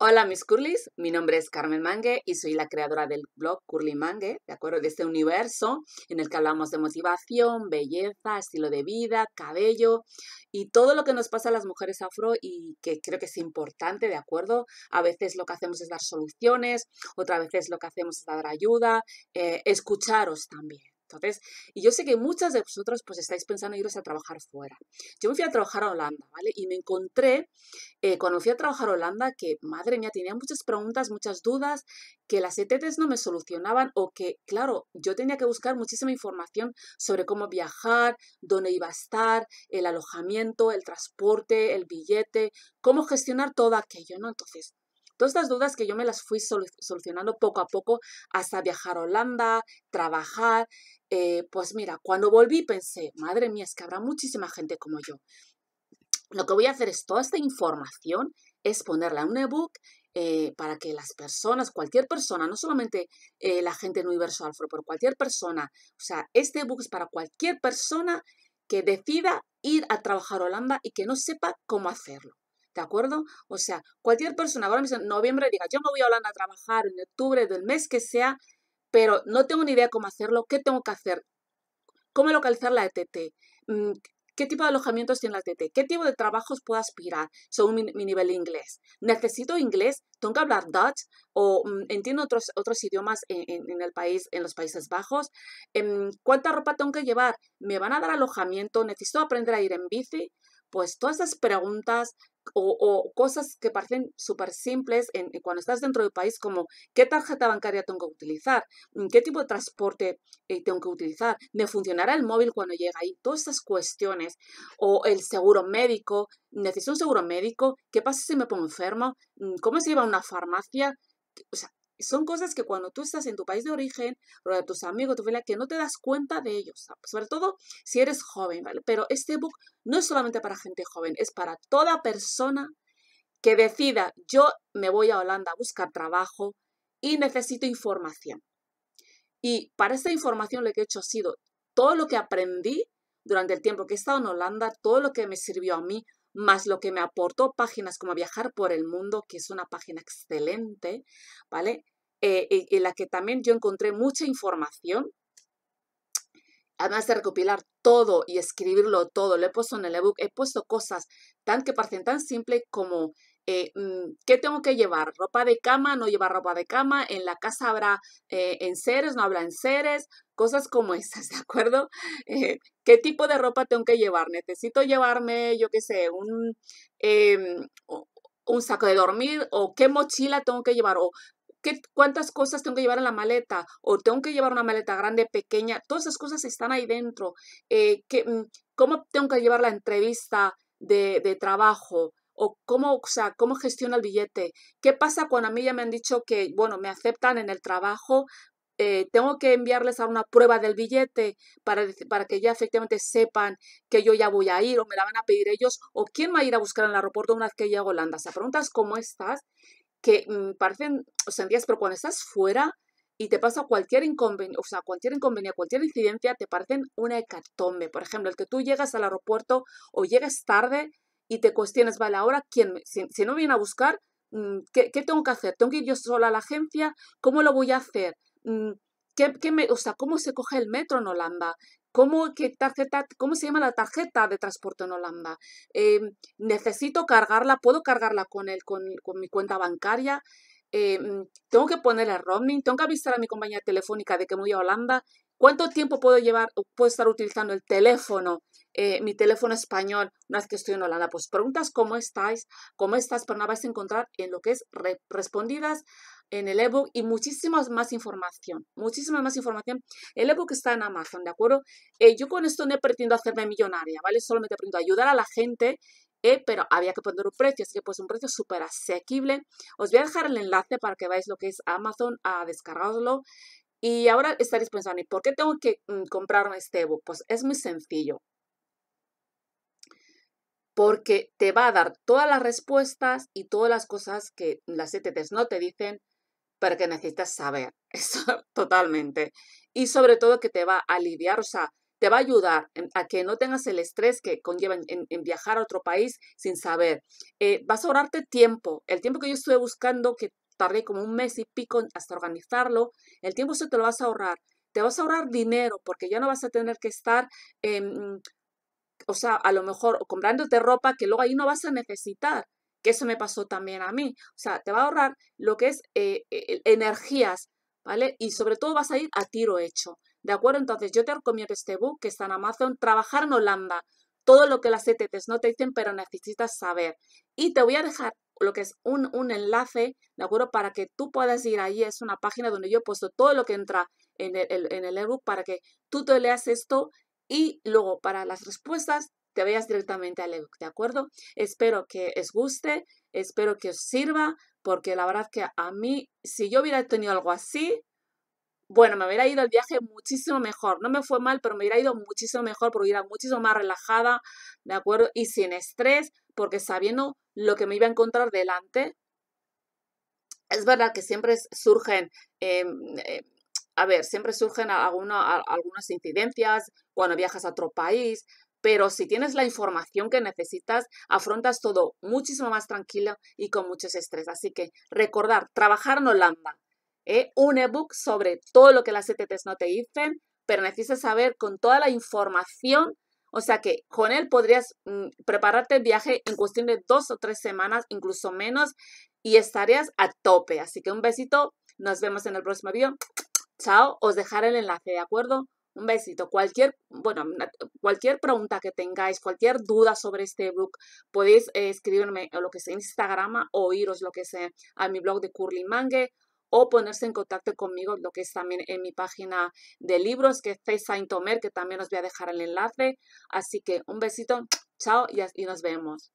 Hola mis curlis, mi nombre es Carmen Mangue y soy la creadora del blog Curly Mangue, de acuerdo, de este universo en el que hablamos de motivación, belleza, estilo de vida, cabello y todo lo que nos pasa a las mujeres afro y que creo que es importante, de acuerdo. A veces lo que hacemos es dar soluciones, otras veces lo que hacemos es dar ayuda, eh, escucharos también, y yo sé que muchas de vosotros pues estáis pensando iros a trabajar fuera. Yo me fui a trabajar a Holanda, ¿vale? Y me encontré, eh, cuando fui a trabajar a Holanda, que madre mía, tenía muchas preguntas, muchas dudas, que las ETTs no me solucionaban o que, claro, yo tenía que buscar muchísima información sobre cómo viajar, dónde iba a estar, el alojamiento, el transporte, el billete, cómo gestionar todo aquello, ¿no? Entonces, Todas estas dudas que yo me las fui solucionando poco a poco hasta viajar a Holanda, trabajar, eh, pues mira, cuando volví pensé, madre mía, es que habrá muchísima gente como yo. Lo que voy a hacer es toda esta información, es ponerla en un ebook eh, para que las personas, cualquier persona, no solamente eh, la gente en Universo Alfro, pero cualquier persona, o sea, este ebook es para cualquier persona que decida ir a trabajar a Holanda y que no sepa cómo hacerlo. ¿De acuerdo? O sea, cualquier persona ahora mismo en noviembre diga, yo me voy a Holanda a trabajar en octubre del mes que sea, pero no tengo ni idea cómo hacerlo, qué tengo que hacer, cómo localizar la ETT, mm, qué tipo de alojamientos tiene la ETT, qué tipo de trabajos puedo aspirar según mi, nivel inglés. Necesito inglés, tengo que hablar Dutch o mm, entiendo otros, otros idiomas en, el país, en los Países Bajos. Em, ¿Cuánta ropa tengo que llevar? ¿Me van a dar alojamiento? ¿Necesito aprender a ir en bici? Pues todas esas preguntas o, cosas que parecen súper simples en, cuando estás dentro del país, como qué tarjeta bancaria tengo que utilizar, mm, qué tipo de transporte eh, tengo que utilizar, me funcionará el móvil cuando llega ahí, todas esas cuestiones, o el seguro médico, necesito un seguro médico, qué pasa si me pongo enfermo, mm, cómo se lleva a una farmacia, o sea, son cosas que cuando tú estás en tu país de origen, o de tus amigos, tu familia, que no te das cuenta de ellos, sobre todo si eres joven, ¿vale? Pero este book no es solamente para gente joven, es para toda persona que decida, yo me voy a Holanda a buscar trabajo y necesito información. Y para esta información lo que he hecho ha sido todo lo que aprendí durante el tiempo que he estado en Holanda, todo lo que me sirvió a mí, más lo que me aportó páginas como Viajar por el Mundo, que es una página excelente, ¿vale? Eh, eh, en la que también yo encontré mucha información, además de recopilar todo y escribirlo todo, lo he puesto en el ebook, he puesto cosas tan que parecen tan simples como eh, mm, ¿qué tengo que llevar? ¿Ropa de cama? ¿No llevar ropa de cama? ¿En la casa habrá eh, enseres? ¿No habrá enseres? Cosas como esas, ¿de acuerdo? Eh, ¿Qué tipo de ropa tengo que llevar? ¿Necesito llevarme, yo qué sé, un, em, un saco de dormir? ¿O qué mochila tengo que llevar? ¿O cuántas cosas tengo que llevar en la maleta o tengo que llevar una maleta grande, pequeña, todas esas cosas están ahí dentro. Eh, mm, ¿Cómo tengo que llevar la entrevista de trabajo? o cómo, o cómo gestiona el billete. ¿Qué pasa cuando a mí ya me han dicho que, bueno, me aceptan en el trabajo? Eh, tengo que enviarles a una prueba del billete para, para que ya efectivamente sepan que yo ya voy a ir o me la van a pedir ellos o quién va a ir a buscar en el aeropuerto una vez que llegue a Holanda. O sea, preguntas como estas que mm, parecen o sea, días, pero cuando estás fuera y te pasa cualquier inconveniente, o sea, cualquier inconveniente, cualquier incidencia, te parecen una hecatombe. Por ejemplo, el que tú llegas al aeropuerto o llegues tarde y te cuestiones, vale, ahora quién, si, no viene a buscar, mm, ¿qué, tengo que hacer? ¿Tengo que ir yo sola a la agencia? ¿Cómo lo voy a hacer? Mm, ¿Qué, me, o sea, ¿Cómo se coge el metro en Holanda? ¿Cómo, qué ¿Cómo se llama la tarjeta de transporte en Holanda? Em, ¿Necesito cargarla? ¿Puedo cargarla con, el, con, mi cuenta bancaria? Em, ¿Tengo que poner el roaming? ¿Tengo que avisar a mi compañía telefónica de que me voy a Holanda? ¿Cuánto tiempo puedo llevar, puedo estar utilizando el teléfono, eh, mi teléfono español, una vez que estoy en Holanda? Pues preguntas cómo estáis, cómo estás, pero no vais a encontrar en lo que es respondidas en el ebook y muchísima más información, muchísima más información. El ebook está en Amazon, ¿de acuerdo? Eh, yo con esto no pretendo hacerme millonaria, ¿vale? Solamente pretendo ayudar a la gente eh, pero había que poner un precio, así que pues un precio súper asequible. Os voy a dejar el enlace para que veáis lo que es Amazon a descargarlo y ahora estaréis pensando, ¿y por qué tengo que mm, comprarme este ebook? Pues es muy sencillo. Porque te va a dar todas las respuestas y todas las cosas que las ETTs no te dicen, pero que necesitas saber. Eso totalmente. Y sobre todo que te va a aliviar, o sea, te va a ayudar a que no tengas el estrés que conlleva en, viajar a otro país sin saber. Eh, vas a ahorrarte tiempo, el tiempo que yo estuve buscando que tardé como un mes y pico hasta organizarlo, el tiempo se te lo vas a ahorrar. Te vas a ahorrar dinero porque ya no vas a tener que estar, em, o sea, a lo mejor comprándote ropa que luego ahí no vas a necesitar, que eso me pasó también a mí. O sea, te va a ahorrar lo que es eh, e, e, energías, ¿vale? Y sobre todo vas a ir a tiro hecho. ¿De acuerdo? Entonces yo te recomiendo este book que está en Amazon, Trabajar en Holanda. Todo lo que las ETTs no te dicen, pero necesitas saber. Y te voy a dejar lo que es un, enlace, ¿de acuerdo? Para que tú puedas ir allí. es una página donde yo he puesto todo lo que entra en el, en el ebook para que tú te leas esto y luego para las respuestas te vayas directamente al ebook, ¿de acuerdo? Espero que os guste, espero que os sirva, porque la verdad que a mí, si yo hubiera tenido algo así, bueno, me hubiera ido el viaje muchísimo mejor. No me fue mal, pero me hubiera ido muchísimo mejor porque era muchísimo más relajada, ¿de acuerdo? Y sin estrés, porque sabiendo lo que me iba a encontrar delante. Es verdad que siempre surgen, em, eh, a ver, siempre surgen algunas incidencias cuando viajas a otro país, pero si tienes la información que necesitas, afrontas todo muchísimo más tranquilo y con mucho estrés. Así que recordar, trabajar no Holanda, ¿eh? un ebook sobre todo lo que las ETTs no te dicen, pero necesitas saber con toda la información. O sea que con él podrías mm, prepararte el viaje en cuestión de dos o tres semanas, incluso menos, y estarías a tope. Así que un besito, nos vemos en el próximo vídeo. Chao, os dejaré el enlace, ¿de acuerdo? Un besito. Cualquier, bueno, cualquier pregunta que tengáis, cualquier duda sobre este ebook, podéis eh, escribirme o lo que sea Instagram o iros lo que sea a mi blog de Curly Mangue o ponerse en contacto conmigo, lo que es también en mi página de libros, que es César Intomer, que también os voy a dejar el enlace. Así que un besito, chao y nos vemos.